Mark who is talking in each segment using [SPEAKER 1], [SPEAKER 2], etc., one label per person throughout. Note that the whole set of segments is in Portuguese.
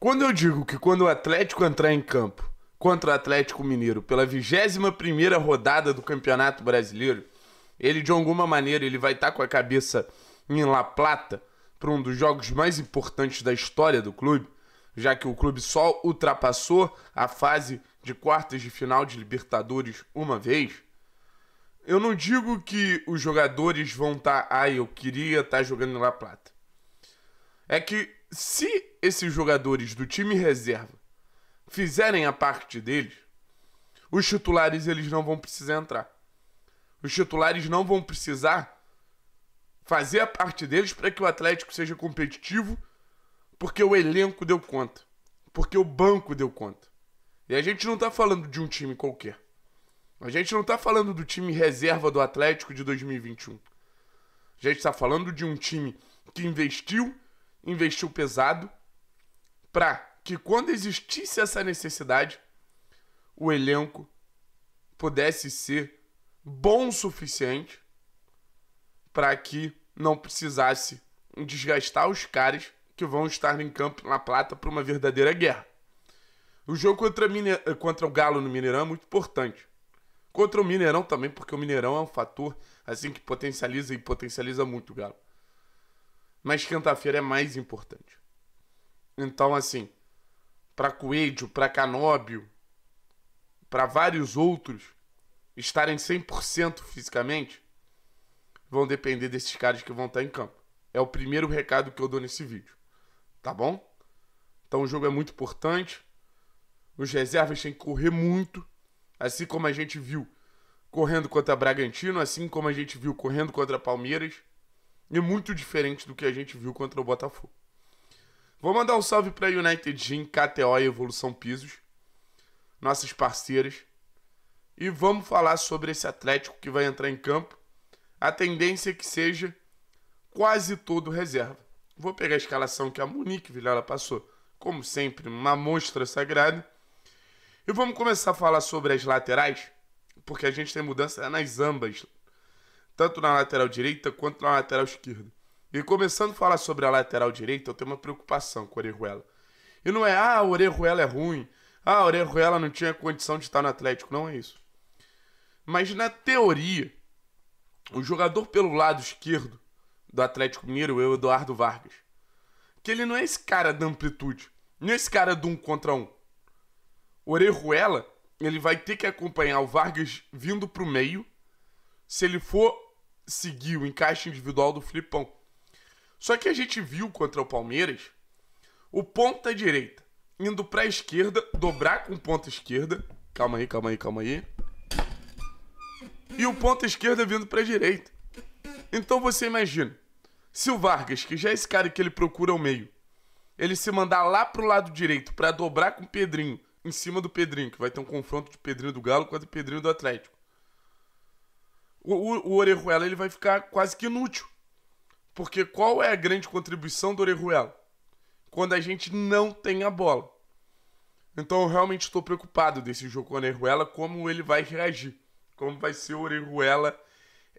[SPEAKER 1] Quando eu digo que quando o Atlético entrar em campo contra o Atlético Mineiro pela 21 rodada do Campeonato Brasileiro, ele de alguma maneira ele vai estar tá com a cabeça em La Plata para um dos jogos mais importantes da história do clube, já que o clube só ultrapassou a fase de quartas de final de Libertadores uma vez. Eu não digo que os jogadores vão estar, tá, ah, eu queria estar tá jogando em La Plata. É que se esses jogadores do time reserva fizerem a parte deles, os titulares eles não vão precisar entrar. Os titulares não vão precisar fazer a parte deles para que o Atlético seja competitivo, porque o elenco deu conta, porque o banco deu conta. E a gente não está falando de um time qualquer. A gente não está falando do time reserva do Atlético de 2021. A gente está falando de um time que investiu investiu pesado para que quando existisse essa necessidade, o elenco pudesse ser bom o suficiente para que não precisasse desgastar os caras que vão estar em campo na Plata para uma verdadeira guerra. O jogo contra, Mine... contra o Galo no Mineirão é muito importante. Contra o Mineirão também, porque o Mineirão é um fator assim que potencializa e potencializa muito o Galo mas quinta-feira é mais importante. Então, assim, para Coelho, para Canóbio, para vários outros estarem 100% fisicamente, vão depender desses caras que vão estar tá em campo. É o primeiro recado que eu dou nesse vídeo, tá bom? Então o jogo é muito importante. Os reservas têm que correr muito, assim como a gente viu correndo contra Bragantino, assim como a gente viu correndo contra Palmeiras. E é muito diferente do que a gente viu contra o Botafogo. Vou mandar um salve para United Gym, KTO e Evolução Pisos, nossas parceiras. E vamos falar sobre esse Atlético que vai entrar em campo. A tendência é que seja quase todo reserva. Vou pegar a escalação que a Monique Vilhela passou, como sempre, uma monstra sagrada. E vamos começar a falar sobre as laterais, porque a gente tem mudança nas ambas tanto na lateral direita quanto na lateral esquerda. E começando a falar sobre a lateral direita, eu tenho uma preocupação com o Orejuela. E não é, ah, o Orejuela é ruim, ah, o Orejuela não tinha condição de estar no Atlético, não é isso. Mas na teoria, o jogador pelo lado esquerdo do Atlético Mineiro é o Eduardo Vargas. Que ele não é esse cara da amplitude, não é esse cara do um contra um. O Orejuela, ele vai ter que acompanhar o Vargas vindo pro meio. Se ele for seguir o encaixe individual do Filipão. Só que a gente viu contra o Palmeiras o ponta direita indo para a esquerda, dobrar com ponta esquerda. Calma aí, calma aí, calma aí. E o ponta esquerda vindo para a direita. Então você imagina, se o Vargas, que já é esse cara que ele procura ao meio, ele se mandar lá pro lado direito para dobrar com o Pedrinho, em cima do Pedrinho, que vai ter um confronto de Pedrinho do Galo contra o Pedrinho do Atlético o, o, Orejuela ele vai ficar quase que inútil. Porque qual é a grande contribuição do Orejuela? Quando a gente não tem a bola. Então eu realmente estou preocupado desse jogo com o Orejuela, como ele vai reagir. Como vai ser o Orejuela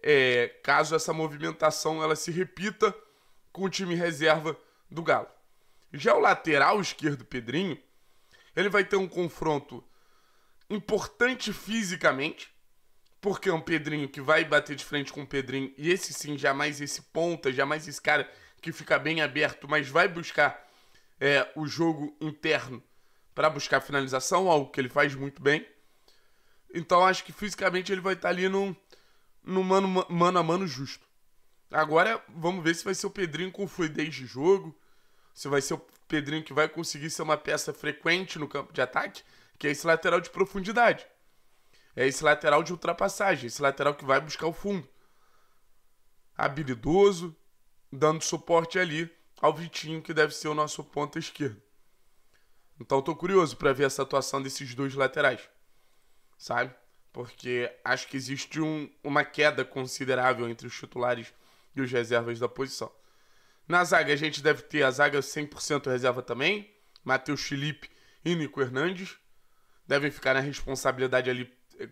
[SPEAKER 1] é, caso essa movimentação ela se repita com o time reserva do Galo. Já o lateral esquerdo, Pedrinho, ele vai ter um confronto importante fisicamente, porque é um Pedrinho que vai bater de frente com o Pedrinho, e esse sim, jamais esse ponta, jamais esse cara que fica bem aberto, mas vai buscar é, o jogo interno para buscar finalização, algo que ele faz muito bem. Então acho que fisicamente ele vai estar tá ali num, num mano, mano a mano justo. Agora vamos ver se vai ser o Pedrinho com fluidez de jogo, se vai ser o Pedrinho que vai conseguir ser uma peça frequente no campo de ataque, que é esse lateral de profundidade. É esse lateral de ultrapassagem, esse lateral que vai buscar o fundo. Habilidoso, dando suporte ali ao Vitinho, que deve ser o nosso ponto esquerdo. Então tô curioso para ver essa atuação desses dois laterais. Sabe? Porque acho que existe um, uma queda considerável entre os titulares e os reservas da posição. Na zaga, a gente deve ter a zaga 100% reserva também. Matheus Felipe e Nico Hernandes devem ficar na responsabilidade ali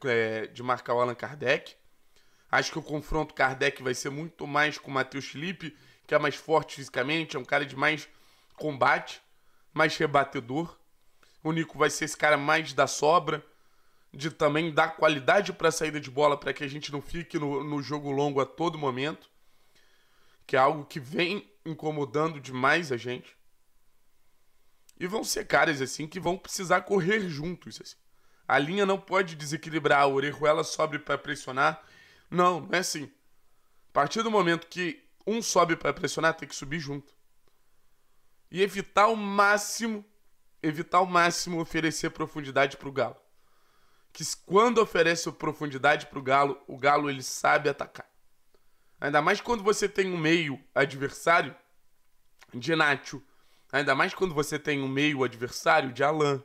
[SPEAKER 1] é, de marcar o Allan Kardec. Acho que o confronto Kardec vai ser muito mais com o Matheus Felipe, que é mais forte fisicamente, é um cara de mais combate, mais rebatedor. O Nico vai ser esse cara mais da sobra, de também dar qualidade para a saída de bola, para que a gente não fique no, no jogo longo a todo momento, que é algo que vem incomodando demais a gente. E vão ser caras assim que vão precisar correr juntos assim. A linha não pode desequilibrar, a Orejuela sobe para pressionar. Não, não é assim. A partir do momento que um sobe para pressionar, tem que subir junto. E evitar ao máximo, evitar o máximo oferecer profundidade para o Galo. Que quando oferece profundidade para o Galo, o Galo ele sabe atacar. Ainda mais quando você tem um meio adversário de Nacho. Ainda mais quando você tem um meio adversário de Alain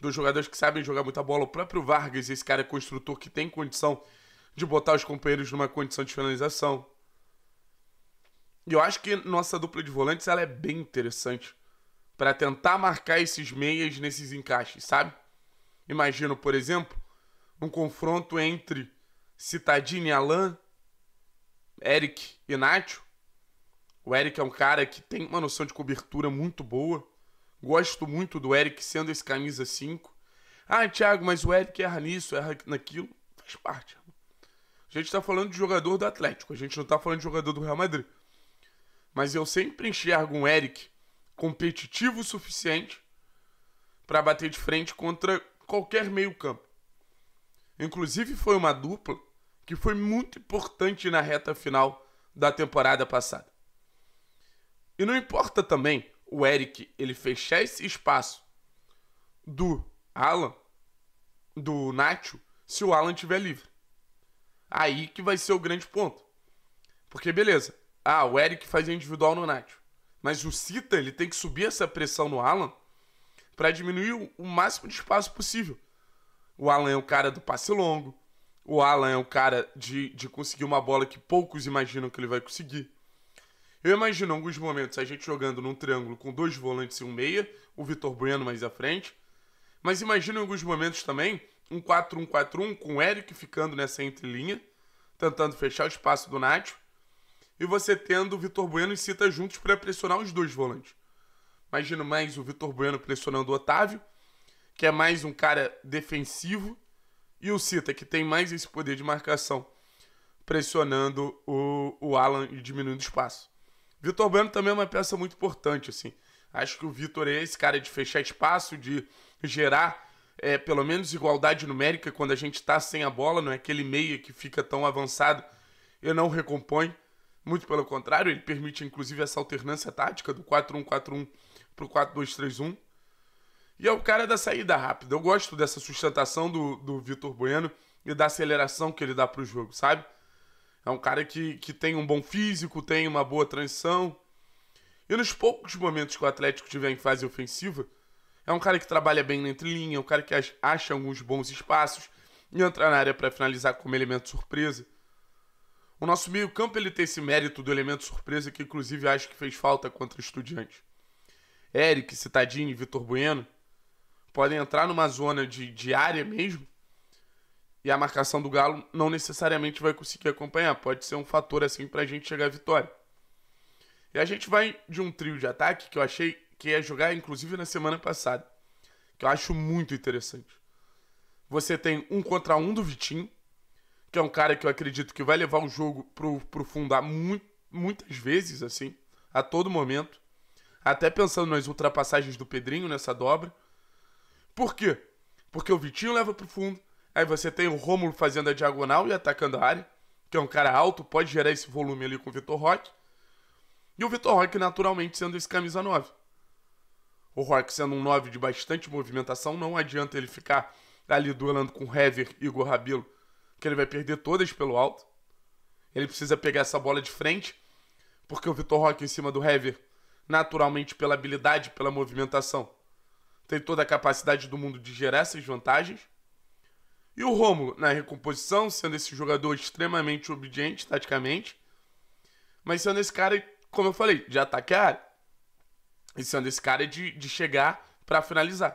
[SPEAKER 1] dos jogadores que sabem jogar muita bola. O próprio Vargas, esse cara é construtor que tem condição de botar os companheiros numa condição de finalização. E eu acho que nossa dupla de volantes ela é bem interessante para tentar marcar esses meias nesses encaixes, sabe? Imagino, por exemplo, um confronto entre Citadini e Alain, Eric e Nacho. O Eric é um cara que tem uma noção de cobertura muito boa. Gosto muito do Eric sendo esse camisa 5. Ah, Thiago, mas o Eric erra nisso, erra naquilo. Faz parte. A gente está falando de jogador do Atlético, a gente não está falando de jogador do Real Madrid. Mas eu sempre enxergo um Eric competitivo o suficiente para bater de frente contra qualquer meio-campo. Inclusive, foi uma dupla que foi muito importante na reta final da temporada passada. E não importa também o Eric ele fechar esse espaço do Alan, do Nacho, se o Alan tiver livre. Aí que vai ser o grande ponto. Porque beleza, ah, o Eric faz individual no Nacho. Mas o Cita ele tem que subir essa pressão no Alan para diminuir o máximo de espaço possível. O Alan é o cara do passe longo. O Alan é o cara de, de conseguir uma bola que poucos imaginam que ele vai conseguir. Eu imagino alguns momentos a gente jogando num triângulo com dois volantes e um meia, o Vitor Bueno mais à frente. Mas imagino em alguns momentos também um 4-1-4-1 com o Eric ficando nessa entrelinha, tentando fechar o espaço do Nacho. E você tendo o Vitor Bueno e Cita juntos para pressionar os dois volantes. Imagino mais o Vitor Bueno pressionando o Otávio, que é mais um cara defensivo, e o Cita, que tem mais esse poder de marcação, pressionando o, o Alan e diminuindo o espaço. Vitor Bueno também é uma peça muito importante, assim. Acho que o Vitor é esse cara de fechar espaço, de gerar é, pelo menos igualdade numérica quando a gente está sem a bola, não é aquele meia que fica tão avançado e não recompõe. Muito pelo contrário, ele permite inclusive essa alternância tática do 4-1-4-1 para o 4-2-3-1. E é o cara da saída rápida. Eu gosto dessa sustentação do, do Vitor Bueno e da aceleração que ele dá para o jogo, sabe? É um cara que, que tem um bom físico, tem uma boa transição. E nos poucos momentos que o Atlético tiver em fase ofensiva, é um cara que trabalha bem na entrelinha, é um cara que acha alguns bons espaços e entra na área para finalizar como elemento surpresa. O nosso meio-campo ele tem esse mérito do elemento surpresa que inclusive acho que fez falta contra o Estudiante. Eric, Citadini, Vitor Bueno podem entrar numa zona de, de área mesmo e a marcação do Galo não necessariamente vai conseguir acompanhar. Pode ser um fator assim para a gente chegar à vitória. E a gente vai de um trio de ataque que eu achei que ia jogar, inclusive, na semana passada. Que eu acho muito interessante. Você tem um contra um do Vitinho, que é um cara que eu acredito que vai levar o jogo pro, pro fundar mu muitas vezes, assim, a todo momento. Até pensando nas ultrapassagens do Pedrinho nessa dobra. Por quê? Porque o Vitinho leva pro fundo, Aí você tem o Rômulo fazendo a diagonal e atacando a área, que é um cara alto, pode gerar esse volume ali com o Vitor Roque. E o Vitor Roque naturalmente sendo esse camisa 9. O Roque sendo um 9 de bastante movimentação, não adianta ele ficar ali duelando com Hever e Igor Rabelo, que ele vai perder todas pelo alto. Ele precisa pegar essa bola de frente, porque o Vitor Roque em cima do Hever, naturalmente pela habilidade, pela movimentação, tem toda a capacidade do mundo de gerar essas vantagens. E o Romulo na recomposição, sendo esse jogador extremamente obediente taticamente, mas sendo esse cara, como eu falei, de atacar e sendo esse cara de, de chegar para finalizar,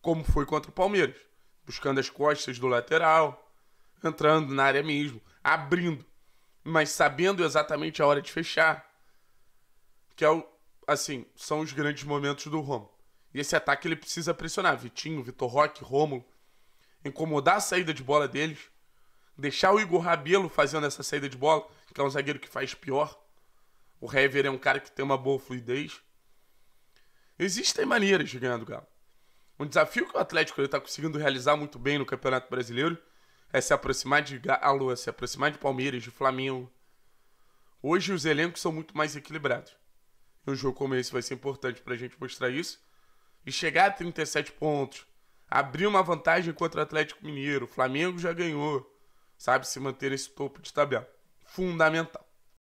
[SPEAKER 1] como foi contra o Palmeiras, buscando as costas do lateral, entrando na área mesmo, abrindo, mas sabendo exatamente a hora de fechar, que é o, assim, são os grandes momentos do Romulo. E esse ataque ele precisa pressionar. Vitinho, Vitor Roque, Rômulo incomodar a saída de bola deles, deixar o Igor Rabelo fazendo essa saída de bola, que é um zagueiro que faz pior. O Hever é um cara que tem uma boa fluidez. Existem maneiras de ganhar do Galo. Um desafio que o Atlético está conseguindo realizar muito bem no Campeonato Brasileiro é se aproximar de Galo, é se aproximar de Palmeiras, de Flamengo. Hoje os elencos são muito mais equilibrados. E um jogo como esse vai ser importante para a gente mostrar isso. E chegar a 37 pontos, abriu uma vantagem contra o Atlético Mineiro. O Flamengo já ganhou, sabe? Se manter esse topo de tabela. Fundamental.